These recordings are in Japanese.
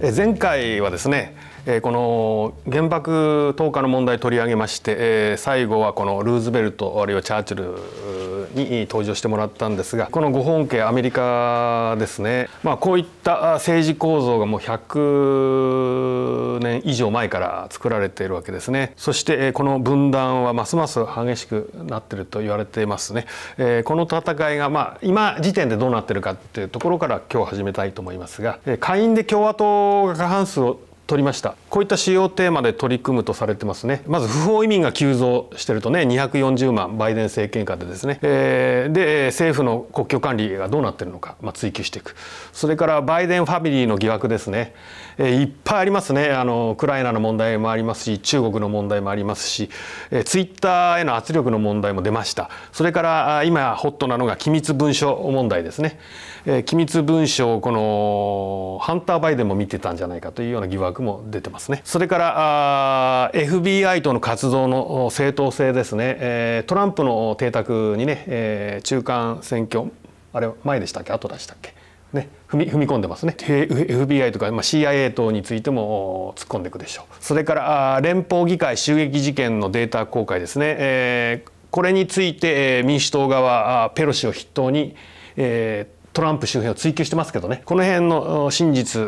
前回はですねこの原爆投下の問題取り上げまして最後はこのルーズベルトあるいはチャーチルに登場してもらったんですがこのご本家アメリカですねまあこういった政治構造がもう100以上前から作られているわけですねそしてこの分断はますます激しくなってると言われていますねこの戦いがまあ今時点でどうなってるかっていうところから今日始めたいと思いますが下院で共和党が過半数を取りましたこういった主要テーマで取り組むとされてますねまず不法移民が急増してるとね240万バイデン政権下でですね、えー、で政府の国境管理がどうなってるのか、まあ、追及していくそれからバイデンファミリーの疑惑ですね、えー、いっぱいありますねあのウクライナの問題もありますし中国の問題もありますし、えー、ツイッターへの圧力の問題も出ましたそれから今ホットなのが機密文書問題ですね、えー、機密文書をこのハンター・バイデンも見てたんじゃないかというような疑惑も出てますねそれから FBI との活動の正当性ですねトランプの邸宅にね中間選挙あれ前でしたっけ後でしたっけね、踏み踏み込んでますね FBI とか、まあ、CIA 等についても突っ込んでいくでしょうそれから連邦議会襲撃事件のデータ公開ですね、えー、これについて民主党側ペロシを筆頭に、えートランプ周辺を追及してますけどねこの辺の真実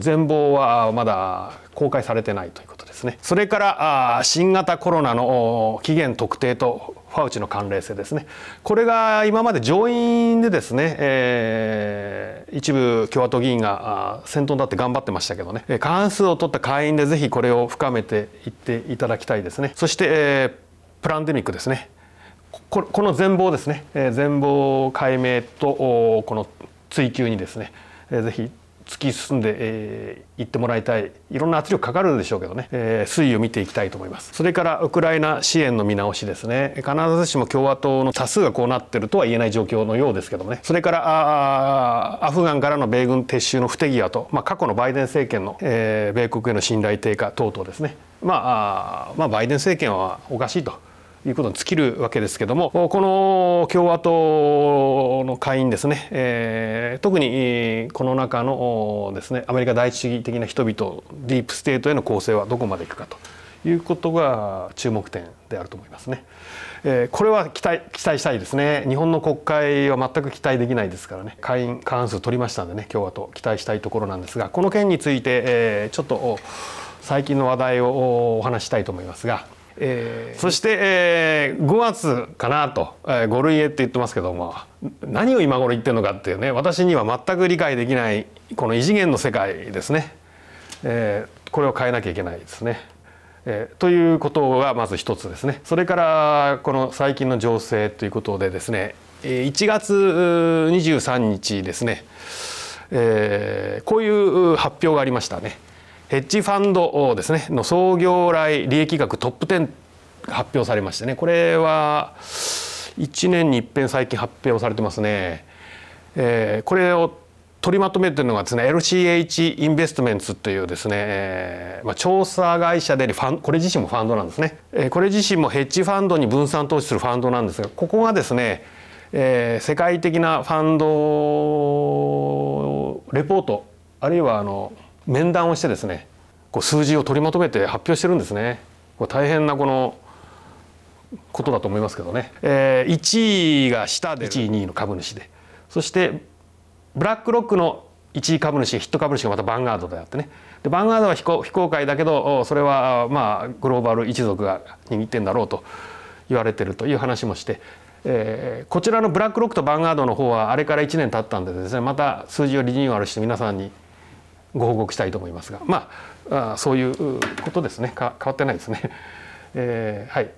全貌はまだ公開されてないということですねそれから新型コロナの期限特定とファウチの関連性ですねこれが今まで上院でですね、えー、一部共和党議員が先頭に立って頑張ってましたけどね過半数を取った下院でぜひこれを深めていっていただきたいですねそして、えー、プランデミックですねこの全貌ですね全貌解明とこの追求にですねぜひ突き進んでい、えー、ってもらいたいいろんな圧力かかるでしょうけどね、えー、推移を見ていきたいと思いますそれからウクライナ支援の見直しですね必ずしも共和党の多数がこうなってるとは言えない状況のようですけどもねそれからアフガンからの米軍撤収の不手際と、まあ、過去のバイデン政権の、えー、米国への信頼低下等々ですね、まあ、まあバイデン政権はおかしいと。いうことに尽きるわけですけどもこの共和党の会員ですね、えー、特にこの中のですねアメリカ第一主義的な人々ディープステートへの構成はどこまでいくかということが注目点であると思いますね。えー、これは期待期待したいですね。日本の国会は全く期待できないですからね。会員過半数取りましたんでね、共和党期待したいところなんですが、この件について、えー、ちょっと最近の話題をお話したいと思いますが。えー、そして、えー、5月かなと、えー、5類へって言ってますけども何を今頃言ってるのかっていうね私には全く理解できないこの異次元の世界ですね、えー、これを変えなきゃいけないですね。えー、ということがまず一つですねそれからこの最近の情勢ということでですね1月23日ですね、えー、こういう発表がありましたね。ヘッジファンドですねの創業来利益額トップ10が発表されましてねこれは1年に一遍最近発表されてますね。えー、これを取りまとめてるのがですね LCH インベストメンツというですね、えーまあ、調査会社でファンこれ自身もファンドなんですね、えー、これ自身もヘッジファンドに分散投資するファンドなんですがここがですね、えー、世界的なファンドレポートあるいはあの面談をしてですねこう数字を取りまとめて発表してるんですね。これ大変なこのことだと思いますけどね、えー、1位が下で1位2位の株主でそしてブラックロックの1位株主ヒット株主がまたバンガードであってねでバンガードは非公非公開だけどそれはまあグローバル一族が握ってんだろうと言われてるという話もして、えー、こちらのブラックロックとバンガードの方はあれから1年経ったんでですねまた数字をリニューアルして皆さんにご報告したいと思いますがまあそういうことですね変わってないですね。えー、はい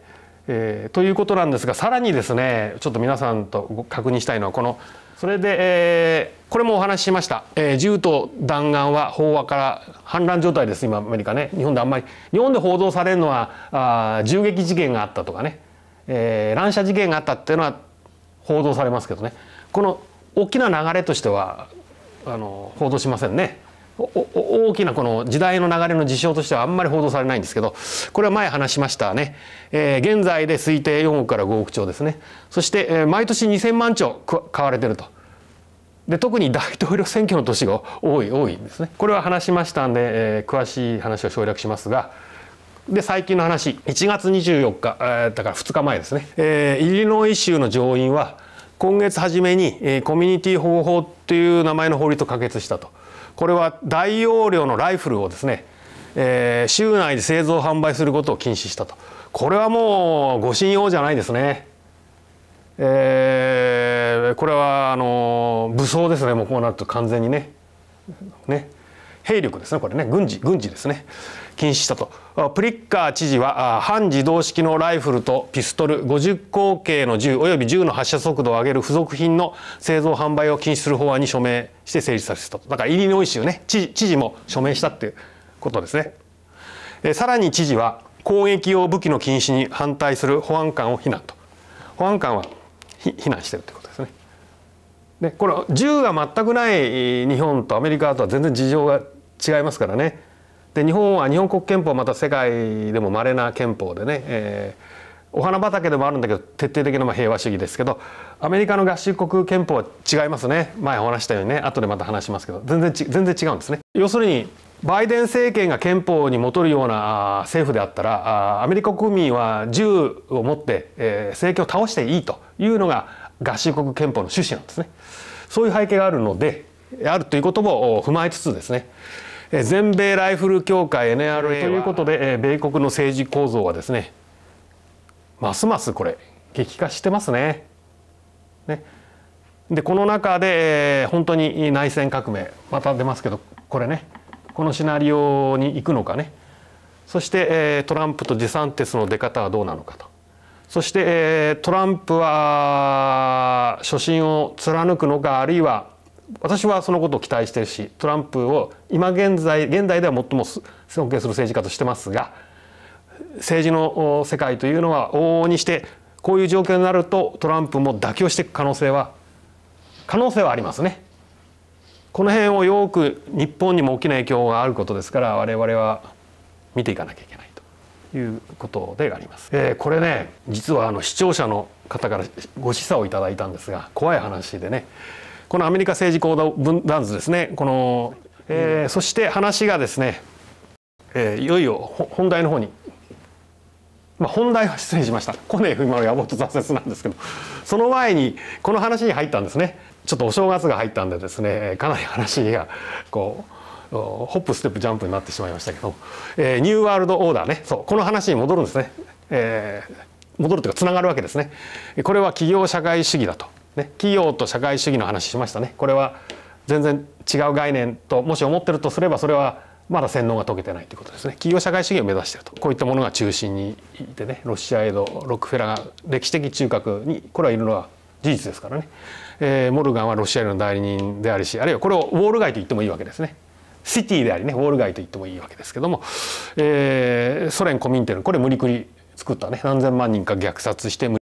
えー、ということなんですがさらにですねちょっと皆さんと確認したいのはこのそれで、えー、これもお話ししました、えー、銃と弾丸は飽和から反乱状態です今アメリカね日本であんまり日本で報道されるのはあ銃撃事件があったとかね、えー、乱射事件があったっていうのは報道されますけどねこの大きな流れとしてはあの報道しませんね。大きなこの時代の流れの事象としてはあんまり報道されないんですけどこれは前話しましたね、えー、現在で推定4億から5億兆ですねそして、えー、毎年2,000万兆買われてるとで特に大統領選挙の年が多い多いんですねこれは話しましたんで、えー、詳しい話を省略しますがで最近の話1月24日、えー、だから2日前ですね、えー、イリノイ州の上院は今月初めに、えー、コミュニティ保護法という名前の法律を可決したと。これは大容量のライフルをですね、えー、州内で製造販売することを禁止したとこれはもう護信用じゃないですね。えー、これはあの武装ですねもうこうなると完全にね。ね兵力ですねこれね軍事軍事ですね禁止したとプリッカー知事は半自動式のライフルとピストル50口径の銃及び銃の発射速度を上げる付属品の製造販売を禁止する法案に署名して成立させたとだからイリノイ州ね知事も署名したっていうことですねさらに知事は攻撃用武器の禁止に反対する保安官を非難と保安官は非難してるってことでこの銃が全くない日本とアメリカとは全然事情が違いますからね。で日本は日本国憲法また世界でもまれな憲法でね、えー、お花畑でもあるんだけど徹底的なま平和主義ですけどアメリカの合衆国憲法は違いますね前話したようにね後でまた話しますけど全然全然違うんですね。要するにバイデン政権が憲法に戻るような政府であったらアメリカ国民は銃を持って、え政権を倒していいというのが合衆国憲法の趣旨なんですね。そういう背景があるのであるということも踏まえつつですね全米ライフル協会 NRA ということで米国の政治構造はですねますますこれ激化してますね。ねでこの中で本当に内戦革命また出ますけどこれねこのシナリオに行くのかねそしてトランプとデサンティスの出方はどうなのかとそしてトランプは初心を貫くのかあるいは私はそのことを期待してるしトランプを今現在現代では最も尊敬する政治家としてますが政治の世界というのは往々にしてこういう状況になるとトランプも妥協していく可能性は可能性はありますね。この辺をよく日本にも大きな影響があることですから我々は見ていかなきゃいけない。いうことであります、えこれね実はあの視聴者の方からご示唆をいただいたんですが怖い話でねこのアメリカ政治行動分断図ですねこの、えそして話がですね、えいよいよ本題の方に、まあ、本題は失礼しましたコネフマル野望と挫折なんですけどその前にこの話に入ったんですねちょっとお正月が入ったんでですねかなり話がこうホップステップジャンプになってしまいましたけど、えー、ニューワールドオーダーねそうこの話に戻るんですね、えー、戻るというかつながるわけですねこれは企業社会主義だと、ね、企業と社会主義の話しましたねこれは全然違う概念ともし思ってるとすればそれはまだ洗脳が解けてないということですね企業社会主義を目指してるとこういったものが中心にいてねロシアエドロックフェラーが歴史的中核にこれはいるのは事実ですからね、えー、モルガンはロシアへの代理人でありしあるいはこれをウォール街と言ってもいいわけですねシティでありねウォール街と言ってもいいわけですけども、えー、ソ連コミンテルンこれ無理くり作ったね何千万人か虐殺して無理